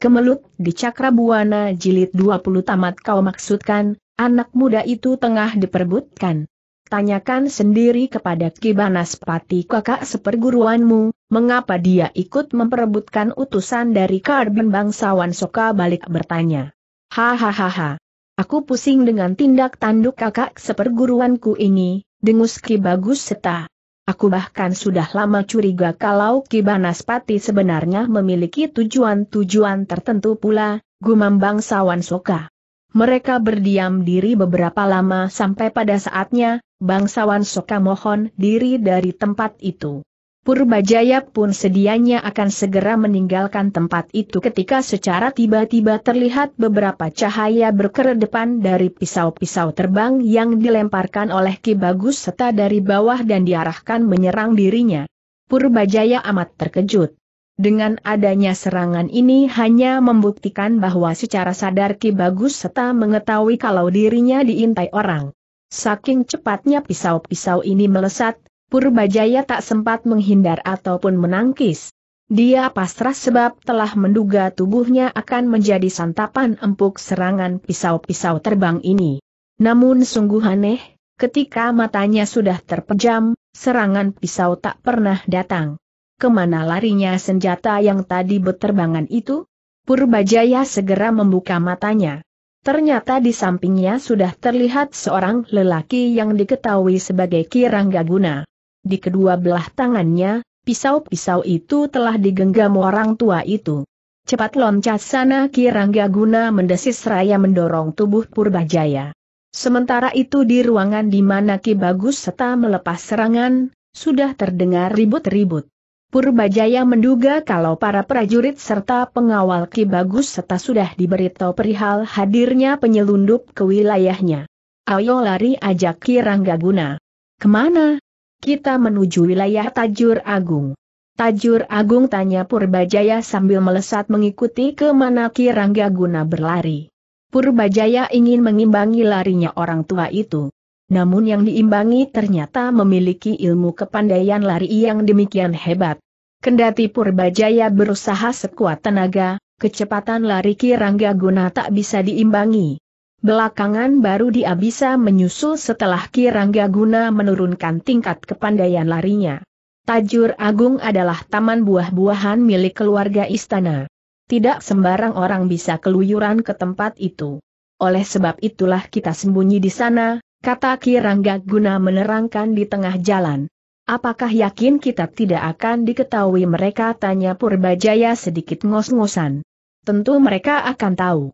Kemelut di Cakrabuana jilid 20 tamat kau maksudkan, anak muda itu tengah diperbutkan. Tanyakan sendiri kepada Kibanas Pati kakak seperguruanmu, mengapa dia ikut memperebutkan utusan dari karben bangsawan Soka balik bertanya. Hahaha. Aku pusing dengan tindak tanduk kakak seperguruanku ini, dengus Ki Bagus Seta. Aku bahkan sudah lama curiga kalau Kibanaspati sebenarnya memiliki tujuan-tujuan tertentu pula, gumam bangsawan Soka. Mereka berdiam diri beberapa lama sampai pada saatnya, bangsawan Soka mohon diri dari tempat itu. Purbajaya pun sedianya akan segera meninggalkan tempat itu ketika secara tiba-tiba terlihat beberapa cahaya berkeredepan dari pisau-pisau terbang yang dilemparkan oleh Ki Bagus serta dari bawah dan diarahkan menyerang dirinya. Purbajaya amat terkejut. Dengan adanya serangan ini hanya membuktikan bahwa secara sadar Ki Bagus serta mengetahui kalau dirinya diintai orang. Saking cepatnya pisau-pisau ini melesat, Purbajaya tak sempat menghindar ataupun menangkis. Dia pasrah sebab telah menduga tubuhnya akan menjadi santapan empuk serangan pisau-pisau terbang ini. Namun sungguh aneh, ketika matanya sudah terpejam, serangan pisau tak pernah datang. Kemana larinya senjata yang tadi beterbangan itu? Purbajaya segera membuka matanya. Ternyata di sampingnya sudah terlihat seorang lelaki yang diketahui sebagai Kirangga Guna. Di kedua belah tangannya, pisau-pisau itu telah digenggam orang tua itu. Cepat loncat sana Kirangga guna mendesis raya mendorong tubuh Purbajaya. Sementara itu di ruangan di mana Ki Bagus serta melepas serangan, sudah terdengar ribut-ribut. Purbajaya menduga kalau para prajurit serta pengawal Ki Bagus serta sudah diberitahu perihal hadirnya penyelundup ke wilayahnya. Ayo lari ajak Ki Guna. Kemana? kita menuju wilayah Tajur Agung. Tajur Agung tanya Purbajaya sambil melesat mengikuti ke mana Ki Rangga Guna berlari. Purbajaya ingin mengimbangi larinya orang tua itu. Namun yang diimbangi ternyata memiliki ilmu kepandaian lari yang demikian hebat. Kendati Purbajaya berusaha sekuat tenaga, kecepatan lari Ki Rangga Guna tak bisa diimbangi. Belakangan baru dia bisa menyusul setelah Kirangga guna menurunkan tingkat kepandaian larinya. Tajur Agung adalah taman buah-buahan milik keluarga istana. Tidak sembarang orang bisa keluyuran ke tempat itu. Oleh sebab itulah kita sembunyi di sana, kata Kirangga guna menerangkan di tengah jalan. Apakah yakin kita tidak akan diketahui mereka tanya Purbajaya sedikit ngos-ngosan. Tentu mereka akan tahu.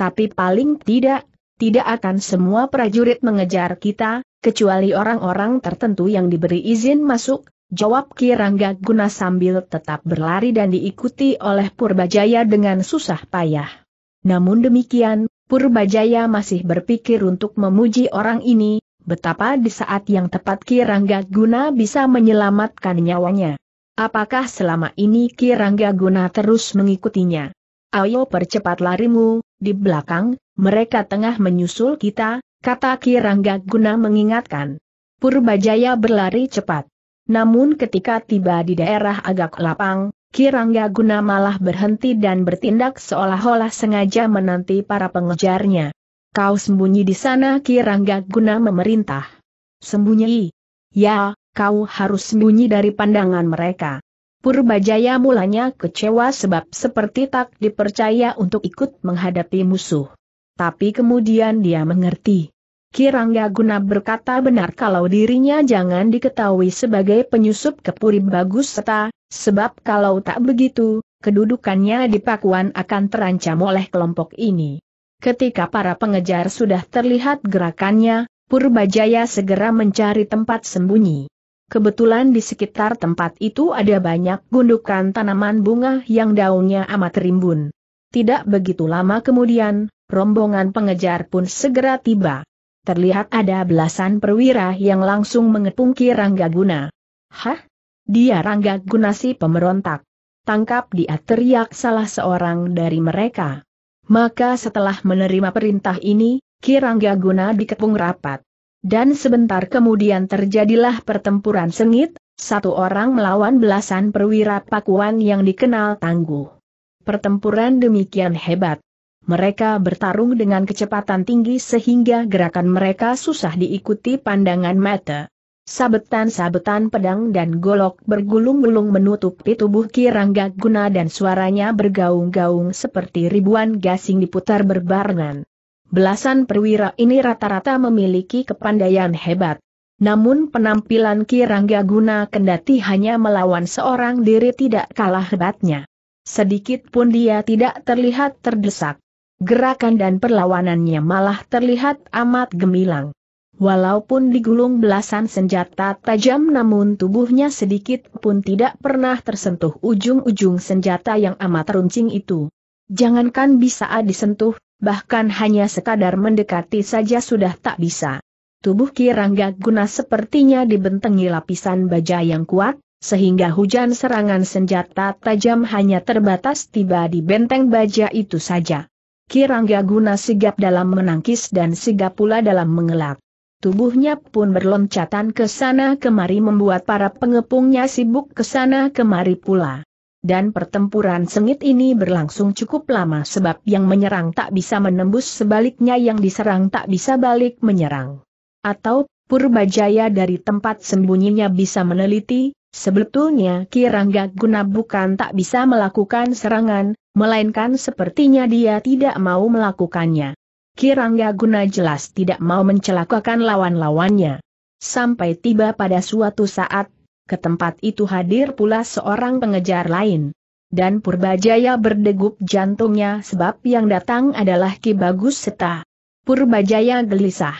Tapi paling tidak tidak akan semua prajurit mengejar kita, kecuali orang-orang tertentu yang diberi izin masuk, jawab Kirangga Guna sambil tetap berlari dan diikuti oleh Purbajaya dengan susah payah. Namun demikian, Purbajaya masih berpikir untuk memuji orang ini, betapa di saat yang tepat Kirangga Guna bisa menyelamatkan nyawanya. Apakah selama ini Kirangga Guna terus mengikutinya? Ayo percepat larimu, di belakang, mereka tengah menyusul kita, kata Kirangga guna mengingatkan. Purbajaya berlari cepat. Namun ketika tiba di daerah agak lapang, Kirangga guna malah berhenti dan bertindak seolah-olah sengaja menanti para pengejarnya. Kau sembunyi di sana Kirangga guna memerintah. Sembunyi? Ya, kau harus sembunyi dari pandangan mereka. Purbajaya mulanya kecewa sebab seperti tak dipercaya untuk ikut menghadapi musuh tapi kemudian dia mengerti. Kirangga Guna berkata benar kalau dirinya jangan diketahui sebagai penyusup ke Puri bagus Seta, sebab kalau tak begitu, kedudukannya di Pakuan akan terancam oleh kelompok ini. Ketika para pengejar sudah terlihat gerakannya, Purbajaya segera mencari tempat sembunyi. Kebetulan di sekitar tempat itu ada banyak gundukan tanaman bunga yang daunnya amat rimbun. Tidak begitu lama kemudian, rombongan pengejar pun segera tiba. Terlihat ada belasan perwira yang langsung mengepungki Rangga Guna. Hah? Dia Rangga Guna si pemberontak. Tangkap dia teriak salah seorang dari mereka. Maka setelah menerima perintah ini, Kirangga Guna dikepung rapat. Dan sebentar kemudian terjadilah pertempuran sengit, satu orang melawan belasan perwira Pakuan yang dikenal tangguh. Pertempuran demikian hebat, mereka bertarung dengan kecepatan tinggi sehingga gerakan mereka susah diikuti pandangan mata. Sabetan-sabetan pedang dan golok bergulung-gulung menutupi tubuh Kirangga Guna dan suaranya bergaung-gaung seperti ribuan gasing diputar berbarengan. Belasan perwira ini rata-rata memiliki kepandaian hebat. Namun penampilan Kirangga Guna kendati hanya melawan seorang diri tidak kalah hebatnya. Sedikit pun dia tidak terlihat terdesak. Gerakan dan perlawanannya malah terlihat amat gemilang. Walaupun digulung belasan senjata tajam namun tubuhnya sedikit pun tidak pernah tersentuh ujung-ujung senjata yang amat runcing itu. Jangankan bisa disentuh, bahkan hanya sekadar mendekati saja sudah tak bisa. Tubuh Kirangga Guna sepertinya dibentengi lapisan baja yang kuat, sehingga hujan serangan senjata tajam hanya terbatas tiba di benteng baja itu saja. Kirangga guna sigap dalam menangkis dan sigap pula dalam mengelak. Tubuhnya pun berloncatan ke sana kemari membuat para pengepungnya sibuk ke sana kemari pula. Dan pertempuran sengit ini berlangsung cukup lama sebab yang menyerang tak bisa menembus sebaliknya yang diserang tak bisa balik menyerang. Atau Purbajaya dari tempat sembunyinya bisa meneliti, Sebetulnya Kirangga Guna bukan tak bisa melakukan serangan, melainkan sepertinya dia tidak mau melakukannya. Kirangga Guna jelas tidak mau mencelakakan lawan-lawannya. Sampai tiba pada suatu saat, ke tempat itu hadir pula seorang pengejar lain. Dan Purbajaya berdegup jantungnya sebab yang datang adalah Ki Bagus Seta. Purbajaya gelisah.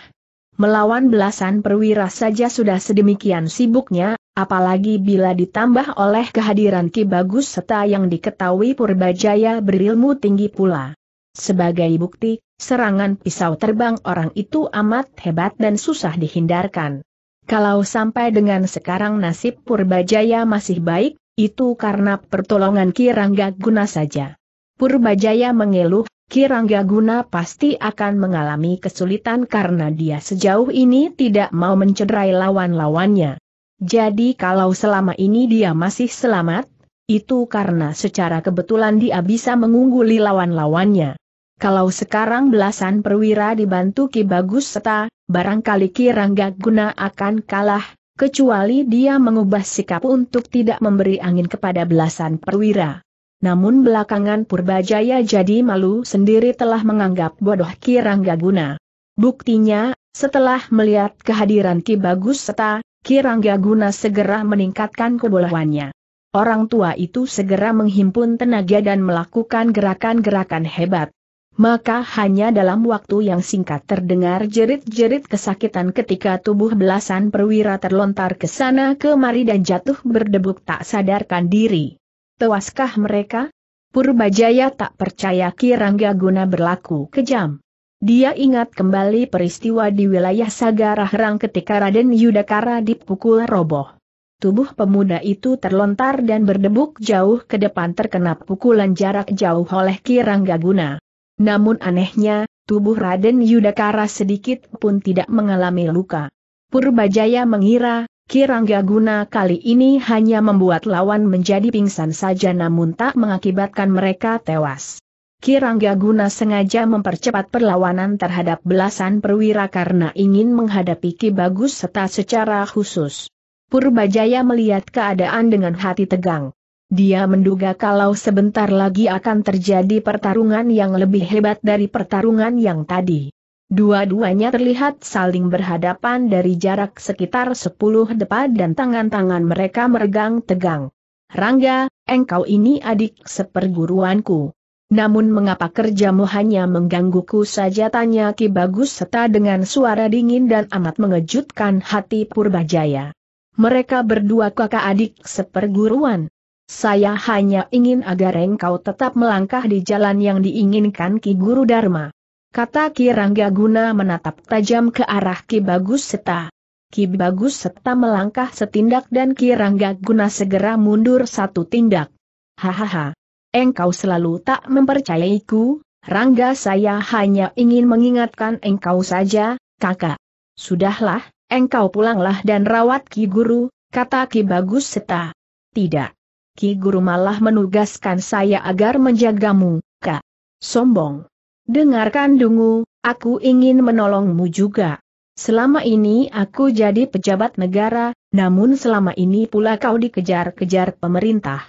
Melawan belasan perwira saja sudah sedemikian sibuknya, Apalagi bila ditambah oleh kehadiran Ki Bagus serta yang diketahui Purbajaya berilmu tinggi pula. Sebagai bukti, serangan pisau terbang orang itu amat hebat dan susah dihindarkan. Kalau sampai dengan sekarang nasib Purbajaya masih baik, itu karena pertolongan Ki Rangga Guna saja. Purbajaya mengeluh, Ki Rangga Guna pasti akan mengalami kesulitan karena dia sejauh ini tidak mau mencederai lawan-lawannya. Jadi kalau selama ini dia masih selamat, itu karena secara kebetulan dia bisa mengungguli lawan-lawannya. Kalau sekarang belasan perwira dibantu Ki Bagus Seta, barangkali Ki Rangga Guna akan kalah, kecuali dia mengubah sikap untuk tidak memberi angin kepada belasan perwira. Namun belakangan Purbajaya jadi malu sendiri telah menganggap bodoh Ki Rangga Guna. Buktinya, setelah melihat kehadiran Ki Bagus Seta, Kirangga Guna segera meningkatkan kebolehannya. Orang tua itu segera menghimpun tenaga dan melakukan gerakan-gerakan hebat. Maka hanya dalam waktu yang singkat terdengar jerit-jerit kesakitan ketika tubuh belasan perwira terlontar ke sana kemari dan jatuh berdebuk tak sadarkan diri. Tewaskah mereka? Purbajaya tak percaya Kirangga Guna berlaku kejam. Dia ingat kembali peristiwa di wilayah Sagarahang ketika Raden Yudakara dipukul roboh. Tubuh pemuda itu terlontar dan berdebuk jauh ke depan terkena pukulan jarak jauh oleh Kirangga Guna. Namun anehnya, tubuh Raden Yudakara sedikit pun tidak mengalami luka. Purbajaya mengira, Kirangga Guna kali ini hanya membuat lawan menjadi pingsan saja namun tak mengakibatkan mereka tewas. Kirangga Guna sengaja mempercepat perlawanan terhadap belasan perwira karena ingin menghadapi Ki Bagus serta secara khusus. Purbajaya melihat keadaan dengan hati tegang. Dia menduga kalau sebentar lagi akan terjadi pertarungan yang lebih hebat dari pertarungan yang tadi. Dua-duanya terlihat saling berhadapan dari jarak sekitar 10 depan dan tangan-tangan mereka meregang tegang. Rangga, engkau ini adik seperguruanku. Namun mengapa kerjamu hanya menggangguku saja tanya Ki Bagus serta dengan suara dingin dan amat mengejutkan hati Purbajaya. Mereka berdua kakak adik seperguruan. Saya hanya ingin agar engkau tetap melangkah di jalan yang diinginkan Ki Guru Dharma. Kata Ki Rangga Guna menatap tajam ke arah Ki Bagus Seta. Ki Bagus Seta melangkah setindak dan Ki Rangga Guna segera mundur satu tindak. Hahaha engkau selalu tak mempercayaiku, Rangga saya hanya ingin mengingatkan engkau saja, kakak. Sudahlah, engkau pulanglah dan rawat Ki Guru, kata Ki Bagus Seta. Tidak. Ki Guru malah menugaskan saya agar menjagamu, kak. Sombong. Dengarkan dungu, aku ingin menolongmu juga. Selama ini aku jadi pejabat negara, namun selama ini pula kau dikejar-kejar pemerintah.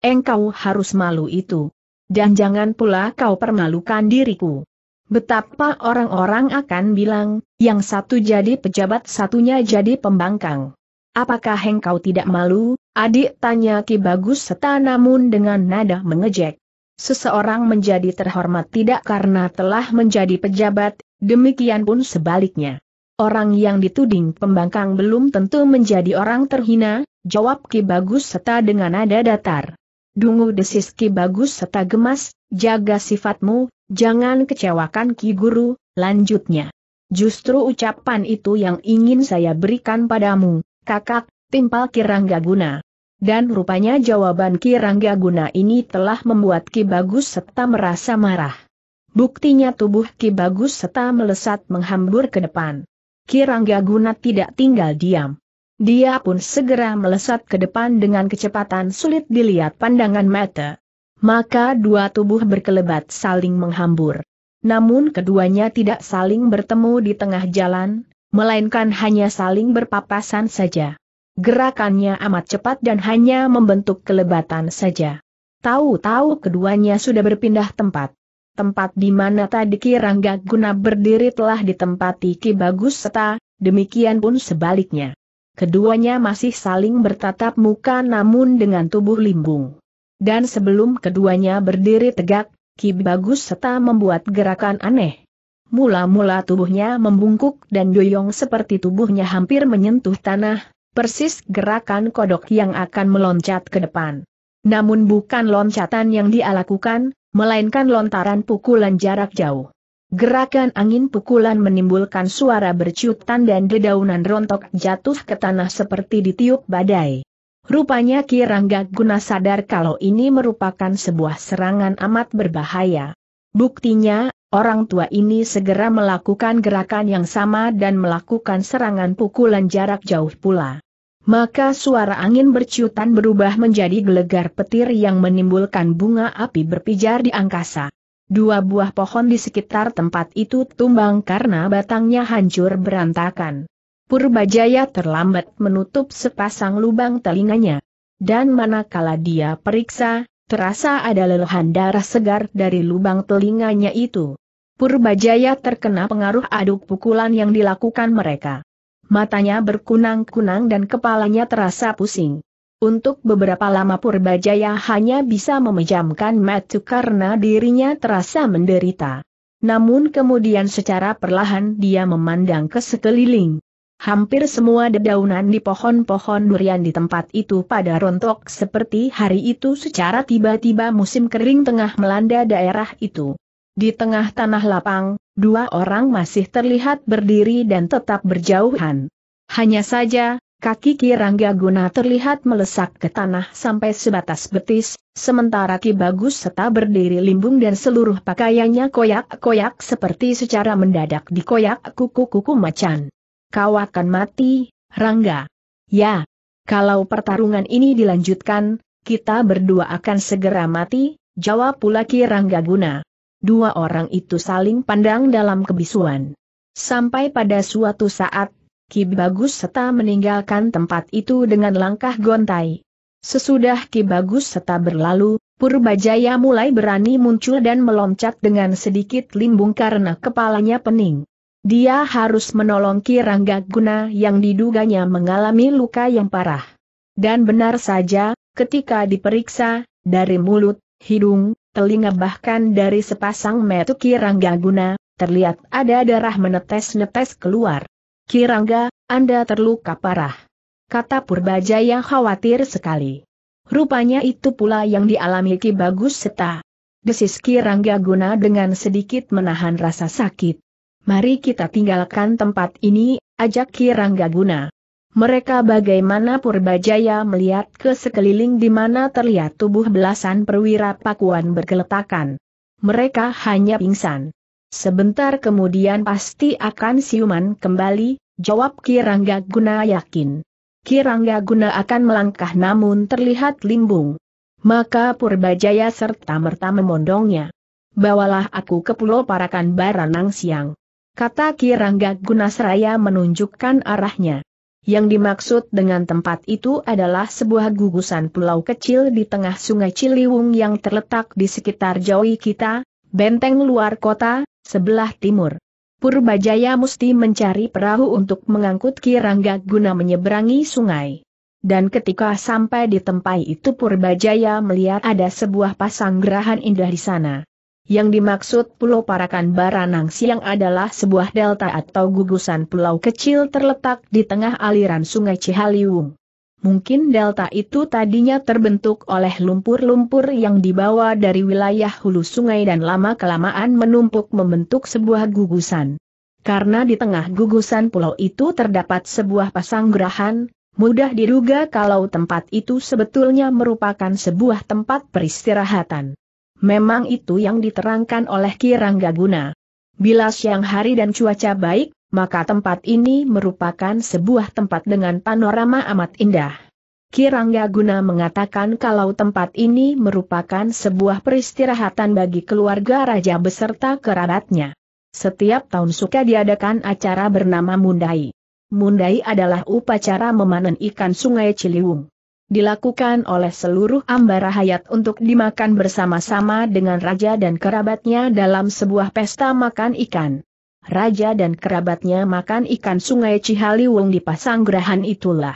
Engkau harus malu itu. Dan jangan pula kau permalukan diriku. Betapa orang-orang akan bilang, yang satu jadi pejabat satunya jadi pembangkang. Apakah engkau tidak malu? Adik tanya Ki Bagus Seta namun dengan nada mengejek. Seseorang menjadi terhormat tidak karena telah menjadi pejabat, demikian pun sebaliknya. Orang yang dituding pembangkang belum tentu menjadi orang terhina, jawab Ki Bagus Seta dengan nada datar dungu desis Ki Bagus serta gemas, jaga sifatmu, jangan kecewakan Ki Guru, lanjutnya. Justru ucapan itu yang ingin saya berikan padamu, kakak, timpal Kirangga Guna. Dan rupanya jawaban Kirangga Guna ini telah membuat Ki Bagus serta merasa marah. Buktinya tubuh Ki Bagus serta melesat menghambur ke depan. Kirangga Guna tidak tinggal diam. Dia pun segera melesat ke depan dengan kecepatan sulit dilihat pandangan mata. Maka dua tubuh berkelebat saling menghambur. Namun keduanya tidak saling bertemu di tengah jalan, melainkan hanya saling berpapasan saja. Gerakannya amat cepat dan hanya membentuk kelebatan saja. Tahu-tahu keduanya sudah berpindah tempat tempat di mana tadi Kirangga Guna berdiri telah ditempati Ki Bagus Seta, demikian pun sebaliknya. Keduanya masih saling bertatap muka namun dengan tubuh limbung. Dan sebelum keduanya berdiri tegak, Ki Bagus serta membuat gerakan aneh. Mula-mula tubuhnya membungkuk dan doyong seperti tubuhnya hampir menyentuh tanah, persis gerakan kodok yang akan meloncat ke depan. Namun bukan loncatan yang dia lakukan, melainkan lontaran pukulan jarak jauh. Gerakan angin pukulan menimbulkan suara bercutan dan dedaunan rontok jatuh ke tanah seperti ditiup badai. Rupanya Ki Rangga Guna sadar kalau ini merupakan sebuah serangan amat berbahaya. Buktinya, orang tua ini segera melakukan gerakan yang sama dan melakukan serangan pukulan jarak jauh pula. Maka suara angin berciutan berubah menjadi gelegar petir yang menimbulkan bunga api berpijar di angkasa. Dua buah pohon di sekitar tempat itu tumbang karena batangnya hancur berantakan. Purbajaya terlambat menutup sepasang lubang telinganya. Dan manakala dia periksa, terasa ada leluhan darah segar dari lubang telinganya itu. Purbajaya terkena pengaruh aduk pukulan yang dilakukan mereka. Matanya berkunang-kunang dan kepalanya terasa pusing. Untuk beberapa lama Purbajaya hanya bisa memejamkan mata karena dirinya terasa menderita. Namun kemudian secara perlahan dia memandang ke sekeliling. Hampir semua dedaunan di pohon-pohon durian di tempat itu pada rontok seperti hari itu secara tiba-tiba musim kering tengah melanda daerah itu. Di tengah tanah lapang, dua orang masih terlihat berdiri dan tetap berjauhan. Hanya saja, Kaki Kirangga Guna terlihat melesak ke tanah sampai sebatas betis, sementara Ki Bagus serta berdiri limbung dan seluruh pakaiannya koyak-koyak seperti secara mendadak dikoyak kuku-kuku macan. Kau akan mati, Rangga. Ya, kalau pertarungan ini dilanjutkan, kita berdua akan segera mati, jawab pula Ki Rangga Guna. Dua orang itu saling pandang dalam kebisuan. Sampai pada suatu saat, Ki Bagus Seta meninggalkan tempat itu dengan langkah gontai. Sesudah Ki Bagus Seta berlalu, Purbajaya mulai berani muncul dan meloncat dengan sedikit limbung karena kepalanya pening. Dia harus menolong Ki Rangga Guna yang diduganya mengalami luka yang parah. Dan benar saja, ketika diperiksa, dari mulut, hidung, telinga bahkan dari sepasang metu Ki Rangga Guna, terlihat ada darah menetes-netes keluar. Kirangga, Anda terluka parah. Kata yang khawatir sekali. Rupanya itu pula yang dialami Ki Bagus Seta. Desis Kirangga guna dengan sedikit menahan rasa sakit. Mari kita tinggalkan tempat ini, ajak Kirangga guna. Mereka bagaimana Purbajaya melihat ke sekeliling di mana terlihat tubuh belasan perwira pakuan bergeletakan. Mereka hanya pingsan. Sebentar kemudian pasti akan siuman kembali, jawab Kirangga Guna yakin. Kirangga Guna akan melangkah namun terlihat limbung. Maka Purbajaya serta merta memondongnya. Bawalah aku ke pulau Parakan Baranang siang. Kata Kirangga Gunasraya menunjukkan arahnya. Yang dimaksud dengan tempat itu adalah sebuah gugusan pulau kecil di tengah sungai Ciliwung yang terletak di sekitar Jawi kita, benteng luar kota, sebelah timur. Purbajaya mesti mencari perahu untuk mengangkut Kirangga guna menyeberangi sungai. Dan ketika sampai di tempat itu Purbajaya melihat ada sebuah pasang gerahan indah di sana. Yang dimaksud Pulau Parakan Baranang Siang adalah sebuah delta atau gugusan pulau kecil terletak di tengah aliran sungai Cihaliwung. Mungkin delta itu tadinya terbentuk oleh lumpur-lumpur yang dibawa dari wilayah hulu sungai dan lama-kelamaan menumpuk membentuk sebuah gugusan. Karena di tengah gugusan pulau itu terdapat sebuah pasang gerahan, mudah diduga kalau tempat itu sebetulnya merupakan sebuah tempat peristirahatan. Memang itu yang diterangkan oleh Kirangga Guna. Bila siang hari dan cuaca baik, maka tempat ini merupakan sebuah tempat dengan panorama amat indah. Kirangga Guna mengatakan kalau tempat ini merupakan sebuah peristirahatan bagi keluarga raja beserta kerabatnya. Setiap tahun suka diadakan acara bernama Mundai. Mundai adalah upacara memanen ikan sungai Ciliwung. Dilakukan oleh seluruh ambara hayat untuk dimakan bersama-sama dengan raja dan kerabatnya dalam sebuah pesta makan ikan raja dan kerabatnya makan ikan sungai Cihaliwung di Pasanggrahan itulah.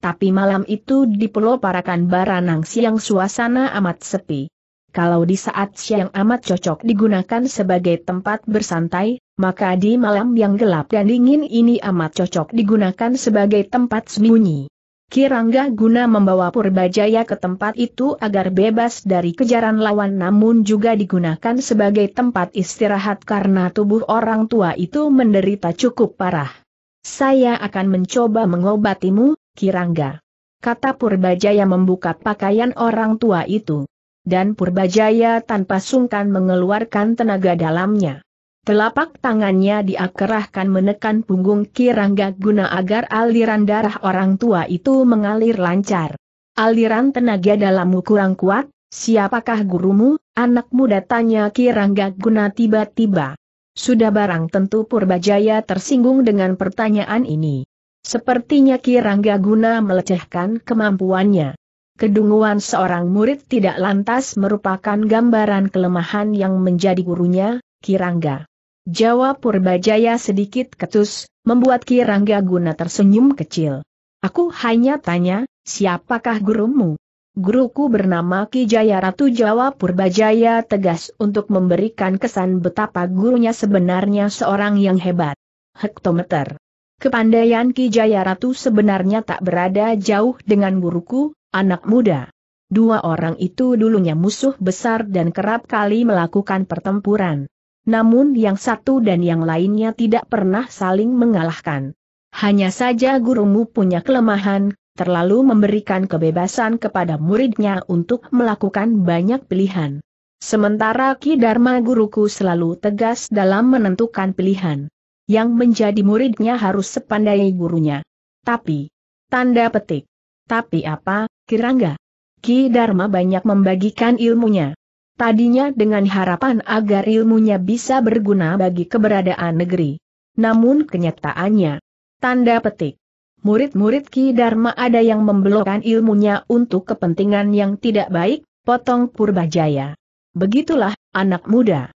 Tapi malam itu di Pulau Parakan Baranang siang suasana amat sepi. Kalau di saat siang amat cocok digunakan sebagai tempat bersantai, maka di malam yang gelap dan dingin ini amat cocok digunakan sebagai tempat sembunyi. Kirangga guna membawa Purbajaya ke tempat itu agar bebas dari kejaran lawan namun juga digunakan sebagai tempat istirahat karena tubuh orang tua itu menderita cukup parah. Saya akan mencoba mengobatimu, Kirangga. Kata Purbajaya membuka pakaian orang tua itu. Dan Purbajaya tanpa sungkan mengeluarkan tenaga dalamnya. Telapak tangannya diakerahkan menekan punggung Kirangga guna agar aliran darah orang tua itu mengalir lancar. Aliran tenaga dalammu kurang kuat, siapakah gurumu, anak muda tanya Kirangga guna tiba-tiba. Sudah barang tentu Purbajaya tersinggung dengan pertanyaan ini. Sepertinya Kirangga guna melecehkan kemampuannya. Kedunguan seorang murid tidak lantas merupakan gambaran kelemahan yang menjadi gurunya, Kirangga. Jawab Purbajaya sedikit ketus, membuat Ki Guna tersenyum kecil. Aku hanya tanya, siapakah gurumu? Guruku bernama Ki Jaya Ratu jawab Purbajaya tegas untuk memberikan kesan betapa gurunya sebenarnya seorang yang hebat. Hektometer. Kepandaian Ki Jaya Ratu sebenarnya tak berada jauh dengan guruku, anak muda. Dua orang itu dulunya musuh besar dan kerap kali melakukan pertempuran namun yang satu dan yang lainnya tidak pernah saling mengalahkan. Hanya saja gurumu punya kelemahan, terlalu memberikan kebebasan kepada muridnya untuk melakukan banyak pilihan. Sementara Ki Dharma guruku selalu tegas dalam menentukan pilihan. Yang menjadi muridnya harus sepandai gurunya. Tapi, tanda petik. Tapi apa, Kirangga? Ki Dharma banyak membagikan ilmunya tadinya dengan harapan agar ilmunya bisa berguna bagi keberadaan negeri. Namun kenyataannya, tanda petik, murid-murid Ki Dharma ada yang membelokkan ilmunya untuk kepentingan yang tidak baik, potong Purbajaya. Begitulah, anak muda.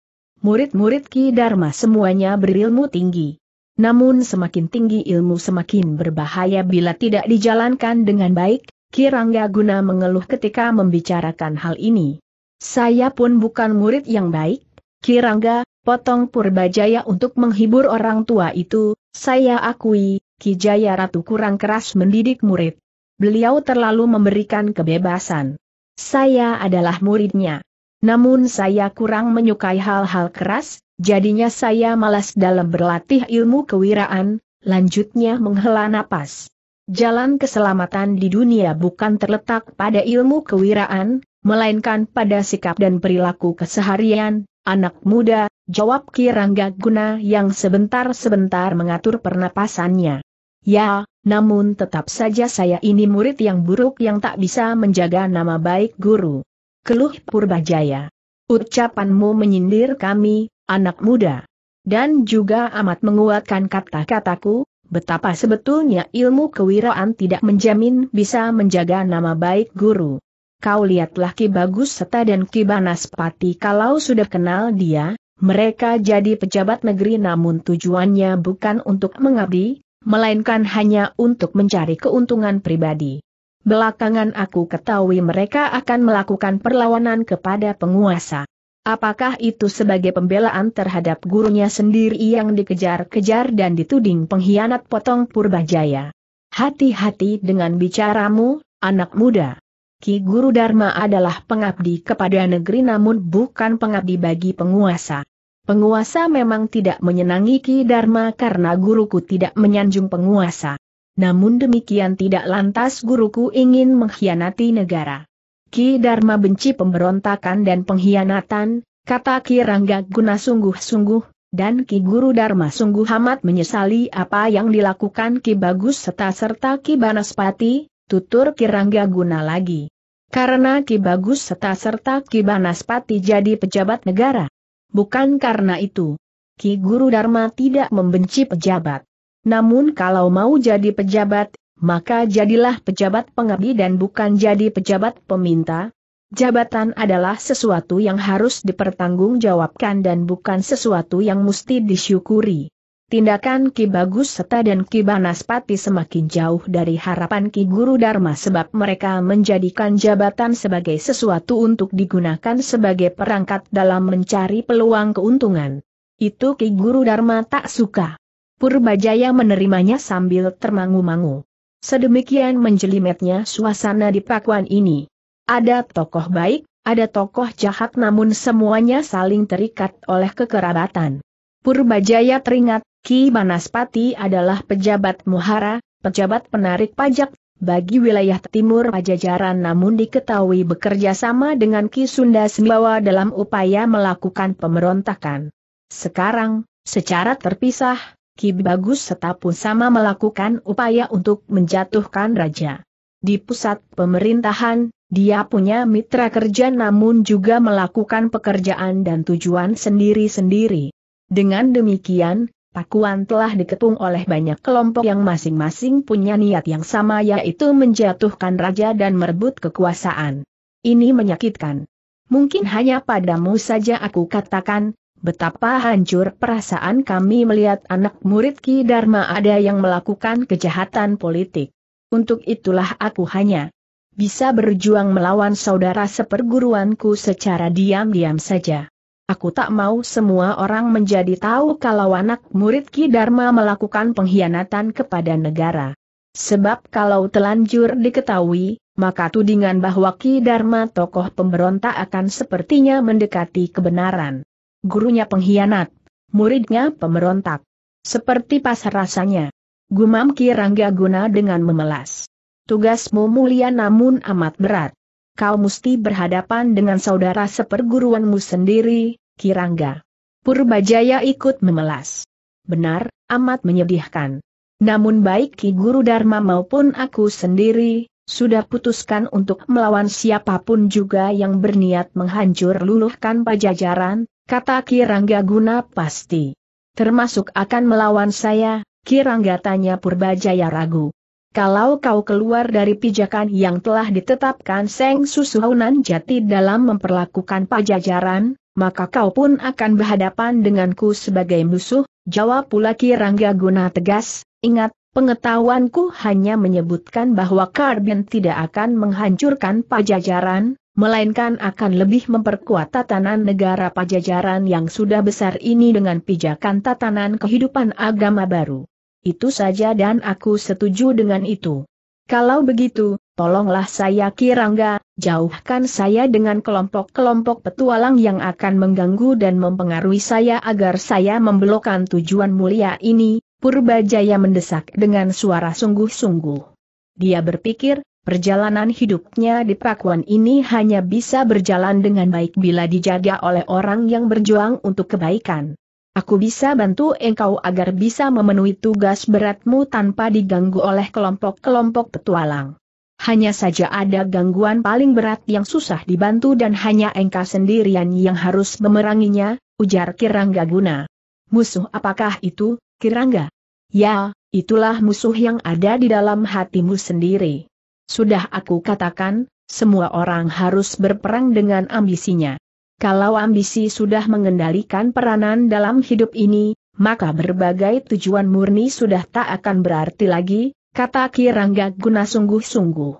Murid-murid Ki Dharma semuanya berilmu tinggi. Namun semakin tinggi ilmu semakin berbahaya bila tidak dijalankan dengan baik, Kirangga guna mengeluh ketika membicarakan hal ini. Saya pun bukan murid yang baik. Kirangga, potong Purbajaya untuk menghibur orang tua itu, saya akui, Kijaya Ratu kurang keras mendidik murid. Beliau terlalu memberikan kebebasan. Saya adalah muridnya. Namun saya kurang menyukai hal-hal keras, jadinya saya malas dalam berlatih ilmu kewiraan, lanjutnya menghela napas. Jalan keselamatan di dunia bukan terletak pada ilmu kewiraan, melainkan pada sikap dan perilaku keseharian, anak muda, jawab Kirangga Guna yang sebentar-sebentar mengatur pernapasannya. Ya, namun tetap saja saya ini murid yang buruk yang tak bisa menjaga nama baik guru. Keluh Purbajaya. Ucapanmu menyindir kami, anak muda. Dan juga amat menguatkan kata-kataku, betapa sebetulnya ilmu kewiraan tidak menjamin bisa menjaga nama baik guru kau lihatlah Ki Bagus Seta dan Ki Banaspati kalau sudah kenal dia, mereka jadi pejabat negeri namun tujuannya bukan untuk mengabdi, melainkan hanya untuk mencari keuntungan pribadi. Belakangan aku ketahui mereka akan melakukan perlawanan kepada penguasa. Apakah itu sebagai pembelaan terhadap gurunya sendiri yang dikejar-kejar dan dituding pengkhianat potong Purbajaya? Hati-hati dengan bicaramu, anak muda. Ki Guru Dharma adalah pengabdi kepada negeri namun bukan pengabdi bagi penguasa. Penguasa memang tidak menyenangi Ki Dharma karena guruku tidak menyanjung penguasa. Namun demikian tidak lantas guruku ingin mengkhianati negara. Ki Dharma benci pemberontakan dan pengkhianatan, kata Ki Rangga Guna sungguh-sungguh, dan Ki Guru Dharma sungguh amat menyesali apa yang dilakukan Ki Bagus serta serta Ki Banaspati, tutur Ki Rangga Guna lagi. Karena Ki Bagus serta serta Ki Banaspati jadi pejabat negara. Bukan karena itu. Ki Guru Dharma tidak membenci pejabat. Namun kalau mau jadi pejabat, maka jadilah pejabat pengabdi dan bukan jadi pejabat peminta. Jabatan adalah sesuatu yang harus dipertanggungjawabkan dan bukan sesuatu yang mesti disyukuri tindakan Ki Bagus Seta dan Ki Banaspati semakin jauh dari harapan Ki Guru Dharma sebab mereka menjadikan jabatan sebagai sesuatu untuk digunakan sebagai perangkat dalam mencari peluang keuntungan. Itu Ki Guru Dharma tak suka. Purbajaya menerimanya sambil termangu-mangu. Sedemikian menjelimetnya suasana di pakuan ini. Ada tokoh baik, ada tokoh jahat namun semuanya saling terikat oleh kekerabatan. Purbajaya teringat Ki Banaspati adalah pejabat muhara, pejabat penarik pajak, bagi wilayah timur Pajajaran namun diketahui bekerja sama dengan Ki Sunda Sembawa dalam upaya melakukan pemberontakan. Sekarang, secara terpisah, Ki Bagus Seta pun sama melakukan upaya untuk menjatuhkan raja. Di pusat pemerintahan, dia punya mitra kerja namun juga melakukan pekerjaan dan tujuan sendiri-sendiri. Dengan demikian, Pakuan telah dikepung oleh banyak kelompok yang masing-masing punya niat yang sama yaitu menjatuhkan raja dan merebut kekuasaan. Ini menyakitkan. Mungkin hanya padamu saja aku katakan, betapa hancur perasaan kami melihat anak murid Ki Dharma ada yang melakukan kejahatan politik. Untuk itulah aku hanya bisa berjuang melawan saudara seperguruanku secara diam-diam saja. Aku tak mau semua orang menjadi tahu kalau anak murid Ki Dharma melakukan pengkhianatan kepada negara. Sebab kalau telanjur diketahui, maka tudingan bahwa Ki Dharma tokoh pemberontak akan sepertinya mendekati kebenaran. Gurunya pengkhianat, muridnya pemberontak. Seperti pasar rasanya. Gumam Ki Rangga Guna dengan memelas. Tugasmu mulia namun amat berat kau mesti berhadapan dengan saudara seperguruanmu sendiri, Kirangga. Purbajaya ikut memelas. Benar, amat menyedihkan. Namun baik Ki Guru Dharma maupun aku sendiri, sudah putuskan untuk melawan siapapun juga yang berniat menghancur luluhkan pajajaran, kata Kirangga guna pasti. Termasuk akan melawan saya, Kirangga tanya Purbajaya ragu. Kalau kau keluar dari pijakan yang telah ditetapkan Seng Susuhunan Jati dalam memperlakukan pajajaran, maka kau pun akan berhadapan denganku sebagai musuh, jawab pula Kirangga Guna tegas, ingat, pengetahuanku hanya menyebutkan bahwa Karben tidak akan menghancurkan pajajaran, melainkan akan lebih memperkuat tatanan negara pajajaran yang sudah besar ini dengan pijakan tatanan kehidupan agama baru. Itu saja dan aku setuju dengan itu. Kalau begitu, tolonglah saya Kirangga, jauhkan saya dengan kelompok-kelompok petualang yang akan mengganggu dan mempengaruhi saya agar saya membelokkan tujuan mulia ini, Purbajaya mendesak dengan suara sungguh-sungguh. Dia berpikir, perjalanan hidupnya di Pakuan ini hanya bisa berjalan dengan baik bila dijaga oleh orang yang berjuang untuk kebaikan. Aku bisa bantu engkau agar bisa memenuhi tugas beratmu tanpa diganggu oleh kelompok-kelompok petualang. Hanya saja ada gangguan paling berat yang susah dibantu dan hanya engkau sendirian yang harus memeranginya, ujar Kirangga Guna. Musuh apakah itu, Kirangga? Ya, itulah musuh yang ada di dalam hatimu sendiri. Sudah aku katakan, semua orang harus berperang dengan ambisinya. Kalau ambisi sudah mengendalikan peranan dalam hidup ini, maka berbagai tujuan murni sudah tak akan berarti lagi, kata Kirangga Guna sungguh-sungguh.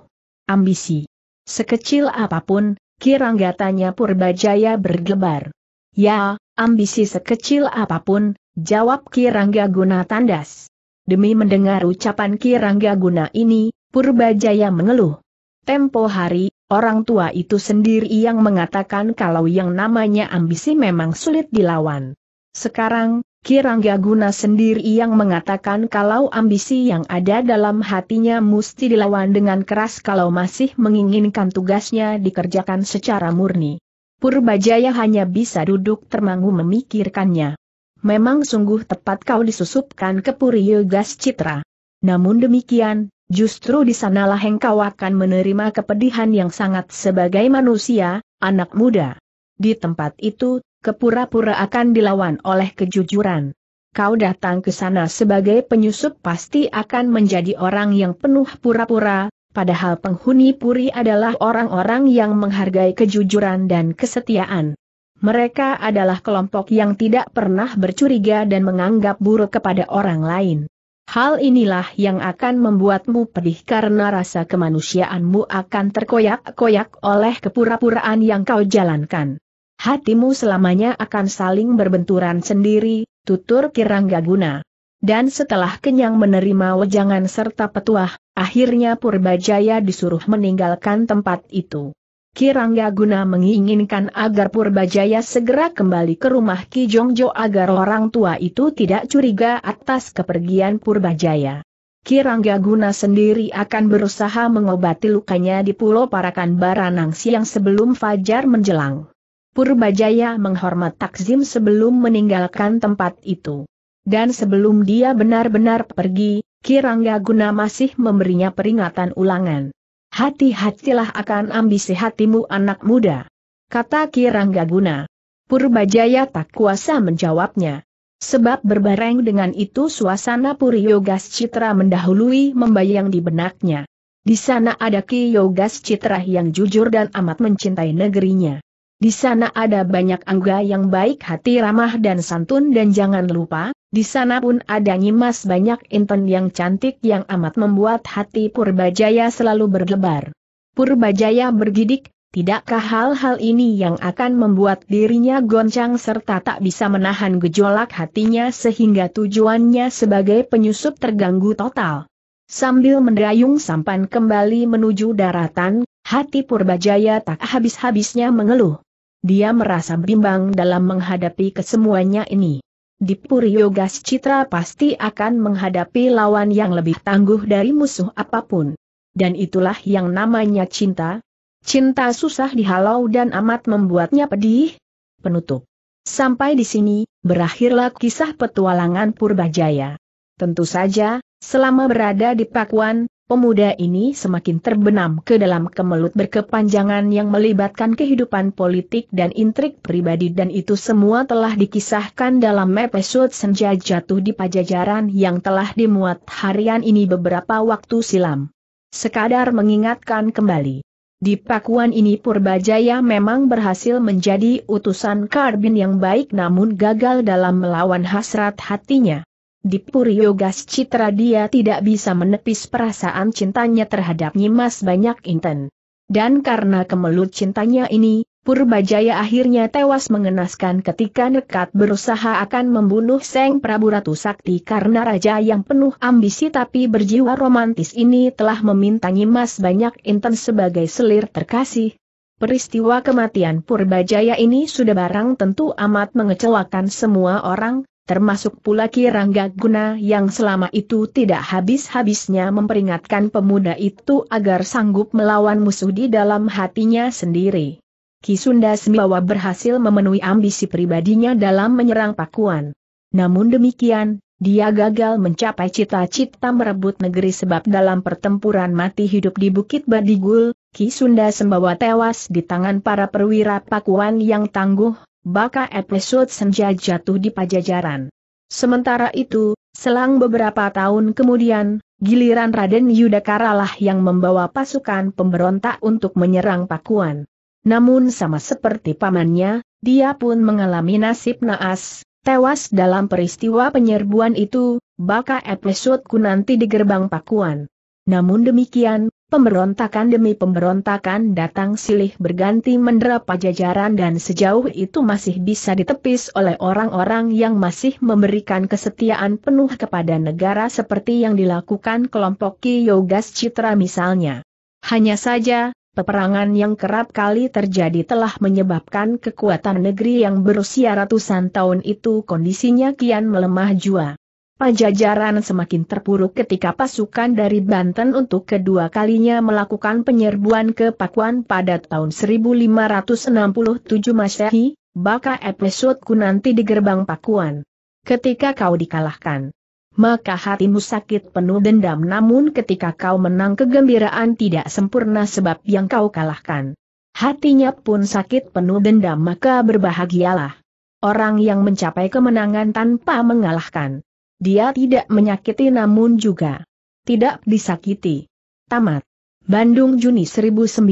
Ambisi. Sekecil apapun, Kirangga tanya Purbajaya bergebar. Ya, ambisi sekecil apapun, jawab Kirangga Guna tandas. Demi mendengar ucapan Kirangga Guna ini, Purbajaya mengeluh. Tempo hari, orang tua itu sendiri yang mengatakan kalau yang namanya ambisi memang sulit dilawan. Sekarang, Kirangga Guna sendiri yang mengatakan kalau ambisi yang ada dalam hatinya mesti dilawan dengan keras kalau masih menginginkan tugasnya dikerjakan secara murni. Purbajaya hanya bisa duduk termangu memikirkannya. Memang sungguh tepat kau disusupkan ke Puriyogas Citra. Namun demikian, Justru di sanalah engkau akan menerima kepedihan yang sangat sebagai manusia, anak muda. Di tempat itu, kepura-pura akan dilawan oleh kejujuran. Kau datang ke sana sebagai penyusup pasti akan menjadi orang yang penuh pura-pura, padahal penghuni puri adalah orang-orang yang menghargai kejujuran dan kesetiaan. Mereka adalah kelompok yang tidak pernah bercuriga dan menganggap buruk kepada orang lain. Hal inilah yang akan membuatmu pedih karena rasa kemanusiaanmu akan terkoyak-koyak oleh kepura-puraan yang kau jalankan. Hatimu selamanya akan saling berbenturan sendiri, tutur Kirangga Guna. Dan setelah kenyang menerima wejangan serta petuah, akhirnya Purbajaya disuruh meninggalkan tempat itu. Kirangga guna menginginkan agar Purbajaya segera kembali ke rumah Ki Jongjo agar orang tua itu tidak curiga atas kepergian Purbajaya. Kirangga guna sendiri akan berusaha mengobati lukanya di Pulau Parakan Baranang siang sebelum fajar menjelang. Purbajaya menghormat takzim sebelum meninggalkan tempat itu. Dan sebelum dia benar-benar pergi, Kirangga Guna masih memberinya peringatan ulangan. Hati-hatilah akan ambisi hatimu anak muda. Kata Kirangga Guna. Purbajaya tak kuasa menjawabnya. Sebab berbareng dengan itu suasana Puri Yogas Citra mendahului membayang di benaknya. Di sana ada Ki Yogas Citra yang jujur dan amat mencintai negerinya. Di sana ada banyak angga yang baik hati ramah dan santun dan jangan lupa, di sana pun ada nyimas banyak inten yang cantik yang amat membuat hati Purbajaya selalu berdebar. Purbajaya bergidik, tidakkah hal-hal ini yang akan membuat dirinya goncang serta tak bisa menahan gejolak hatinya sehingga tujuannya sebagai penyusup terganggu total. Sambil mendayung sampan kembali menuju daratan, hati Purbajaya tak habis-habisnya mengeluh dia merasa bimbang dalam menghadapi kesemuanya ini. Di Puryogas Citra pasti akan menghadapi lawan yang lebih tangguh dari musuh apapun. Dan itulah yang namanya cinta. Cinta susah dihalau dan amat membuatnya pedih. Penutup. Sampai di sini, berakhirlah kisah petualangan Purbajaya. Tentu saja, selama berada di Pakuan, pemuda ini semakin terbenam ke dalam kemelut berkepanjangan yang melibatkan kehidupan politik dan intrik pribadi dan itu semua telah dikisahkan dalam episode Senja Jatuh di Pajajaran yang telah dimuat harian ini beberapa waktu silam. Sekadar mengingatkan kembali. Di pakuan ini Purbajaya memang berhasil menjadi utusan Karbin yang baik namun gagal dalam melawan hasrat hatinya. Di Yogas Citra dia tidak bisa menepis perasaan cintanya terhadap Nyimas Banyak Inten. Dan karena kemelut cintanya ini, Purbajaya akhirnya tewas mengenaskan ketika nekat berusaha akan membunuh Seng Prabu Ratu Sakti karena raja yang penuh ambisi tapi berjiwa romantis ini telah meminta Nyimas Banyak Inten sebagai selir terkasih. Peristiwa kematian Purbajaya ini sudah barang tentu amat mengecewakan semua orang, termasuk pula Kirangga Guna yang selama itu tidak habis-habisnya memperingatkan pemuda itu agar sanggup melawan musuh di dalam hatinya sendiri. Kisunda Sembawa berhasil memenuhi ambisi pribadinya dalam menyerang Pakuan. Namun demikian, dia gagal mencapai cita-cita merebut negeri sebab dalam pertempuran mati hidup di Bukit Badigul, Ki Sunda Sembawa tewas di tangan para perwira Pakuan yang tangguh, Baka episode senja jatuh di pajajaran. Sementara itu, selang beberapa tahun kemudian, giliran Raden Yudhakara lah yang membawa pasukan pemberontak untuk menyerang Pakuan. Namun sama seperti pamannya, dia pun mengalami nasib naas, tewas dalam peristiwa penyerbuan itu, baka episode ku nanti di gerbang Pakuan. Namun demikian, Pemberontakan demi pemberontakan datang silih berganti mendera pajajaran dan sejauh itu masih bisa ditepis oleh orang-orang yang masih memberikan kesetiaan penuh kepada negara seperti yang dilakukan kelompok Yogas Citra misalnya. Hanya saja, peperangan yang kerap kali terjadi telah menyebabkan kekuatan negeri yang berusia ratusan tahun itu kondisinya kian melemah jua. Pajajaran semakin terpuruk ketika pasukan dari Banten untuk kedua kalinya melakukan penyerbuan ke Pakuan pada tahun 1567 Masehi, baka episode ku nanti di gerbang Pakuan. Ketika kau dikalahkan, maka hatimu sakit penuh dendam namun ketika kau menang kegembiraan tidak sempurna sebab yang kau kalahkan. Hatinya pun sakit penuh dendam maka berbahagialah. Orang yang mencapai kemenangan tanpa mengalahkan dia tidak menyakiti namun juga tidak disakiti. Tamat. Bandung Juni 1996